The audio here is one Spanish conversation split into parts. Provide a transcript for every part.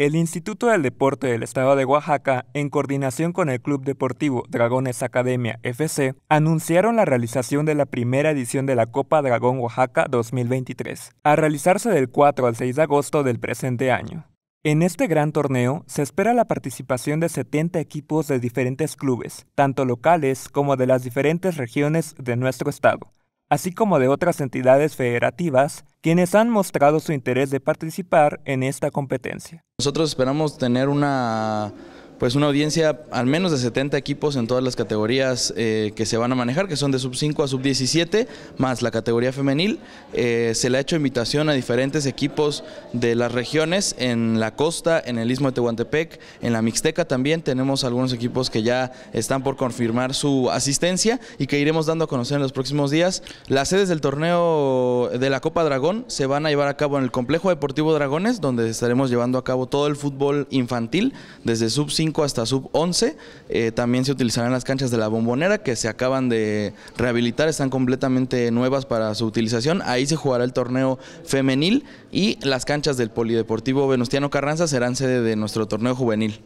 El Instituto del Deporte del Estado de Oaxaca, en coordinación con el Club Deportivo Dragones Academia FC, anunciaron la realización de la primera edición de la Copa Dragón Oaxaca 2023, a realizarse del 4 al 6 de agosto del presente año. En este gran torneo se espera la participación de 70 equipos de diferentes clubes, tanto locales como de las diferentes regiones de nuestro estado, así como de otras entidades federativas, quienes han mostrado su interés de participar en esta competencia. Nosotros esperamos tener una pues una audiencia al menos de 70 equipos en todas las categorías eh, que se van a manejar, que son de sub 5 a sub 17, más la categoría femenil. Eh, se le ha hecho invitación a diferentes equipos de las regiones, en la costa, en el Istmo de Tehuantepec, en la Mixteca también tenemos algunos equipos que ya están por confirmar su asistencia y que iremos dando a conocer en los próximos días. Las sedes del torneo de la Copa Dragón se van a llevar a cabo en el Complejo Deportivo Dragones, donde estaremos llevando a cabo todo el fútbol infantil, desde sub 5 hasta sub 11. Eh, también se utilizarán las canchas de la bombonera que se acaban de rehabilitar, están completamente nuevas para su utilización. Ahí se jugará el torneo femenil y las canchas del Polideportivo Venustiano Carranza serán sede de nuestro torneo juvenil.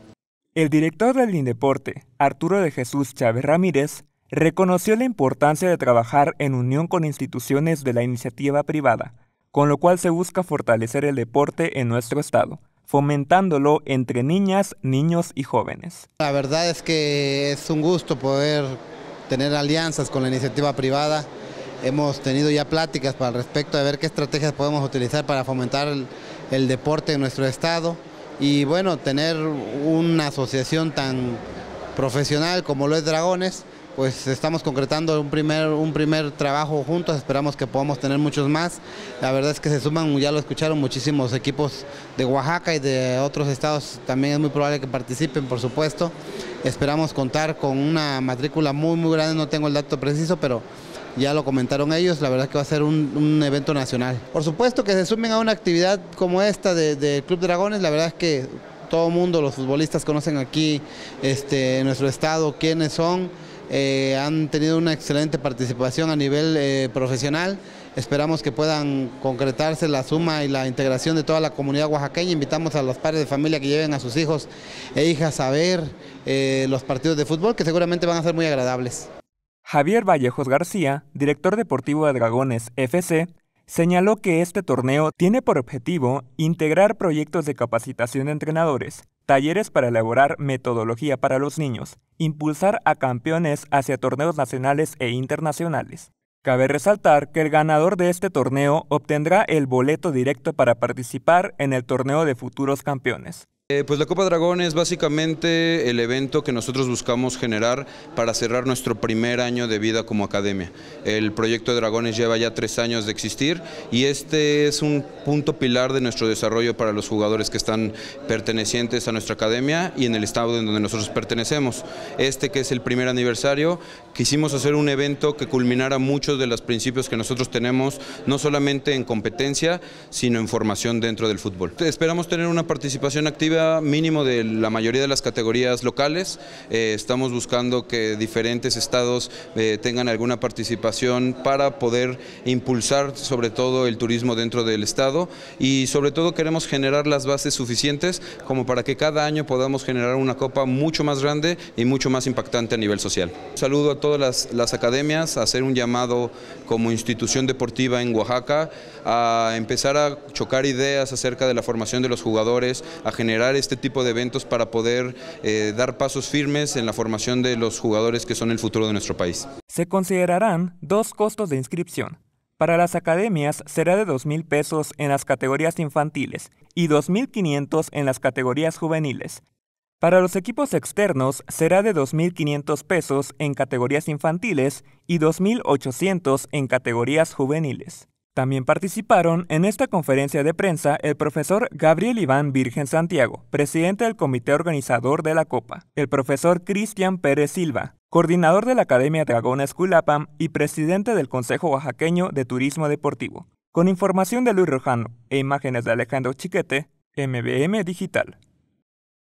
El director del INDEPORTE, Arturo de Jesús Chávez Ramírez, reconoció la importancia de trabajar en unión con instituciones de la iniciativa privada, con lo cual se busca fortalecer el deporte en nuestro estado fomentándolo entre niñas, niños y jóvenes. La verdad es que es un gusto poder tener alianzas con la iniciativa privada. Hemos tenido ya pláticas para el respecto de ver qué estrategias podemos utilizar para fomentar el, el deporte en nuestro estado. Y bueno, tener una asociación tan profesional como lo es Dragones, pues estamos concretando un primer, un primer trabajo juntos, esperamos que podamos tener muchos más. La verdad es que se suman, ya lo escucharon, muchísimos equipos de Oaxaca y de otros estados, también es muy probable que participen, por supuesto. Esperamos contar con una matrícula muy, muy grande, no tengo el dato preciso, pero ya lo comentaron ellos, la verdad que va a ser un, evento nacional. Por supuesto que se sumen a una actividad como esta del de Club Dragones, la verdad es que todo el mundo, los futbolistas conocen aquí este, en nuestro estado quiénes son eh, han tenido una excelente participación a nivel eh, profesional. Esperamos que puedan concretarse la suma y la integración de toda la comunidad oaxaqueña. Invitamos a los padres de familia que lleven a sus hijos e hijas a ver eh, los partidos de fútbol, que seguramente van a ser muy agradables. Javier Vallejos García, director deportivo de Dragones FC, señaló que este torneo tiene por objetivo integrar proyectos de capacitación de entrenadores talleres para elaborar metodología para los niños, impulsar a campeones hacia torneos nacionales e internacionales. Cabe resaltar que el ganador de este torneo obtendrá el boleto directo para participar en el torneo de futuros campeones. Eh, pues la Copa Dragón es básicamente el evento que nosotros buscamos generar para cerrar nuestro primer año de vida como academia. El proyecto de Dragones lleva ya tres años de existir y este es un punto pilar de nuestro desarrollo para los jugadores que están pertenecientes a nuestra academia y en el estado en donde nosotros pertenecemos. Este que es el primer aniversario, quisimos hacer un evento que culminara muchos de los principios que nosotros tenemos, no solamente en competencia, sino en formación dentro del fútbol. Esperamos tener una participación activa mínimo de la mayoría de las categorías locales. Eh, estamos buscando que diferentes estados eh, tengan alguna participación para poder impulsar sobre todo el turismo dentro del estado y sobre todo queremos generar las bases suficientes como para que cada año podamos generar una copa mucho más grande y mucho más impactante a nivel social. saludo a todas las, las academias, a hacer un llamado como institución deportiva en Oaxaca a empezar a chocar ideas acerca de la formación de los jugadores, a generar este tipo de eventos para poder eh, dar pasos firmes en la formación de los jugadores que son el futuro de nuestro país. Se considerarán dos costos de inscripción. Para las academias será de 2.000 pesos en las categorías infantiles y 2.500 en las categorías juveniles. Para los equipos externos será de 2.500 pesos en categorías infantiles y 2.800 en categorías juveniles. También participaron en esta conferencia de prensa el profesor Gabriel Iván Virgen Santiago, presidente del comité organizador de la Copa, el profesor Cristian Pérez Silva, coordinador de la Academia Dragón Escuilapam y presidente del Consejo Oaxaqueño de Turismo Deportivo. Con información de Luis Rojano e imágenes de Alejandro Chiquete, MBM Digital.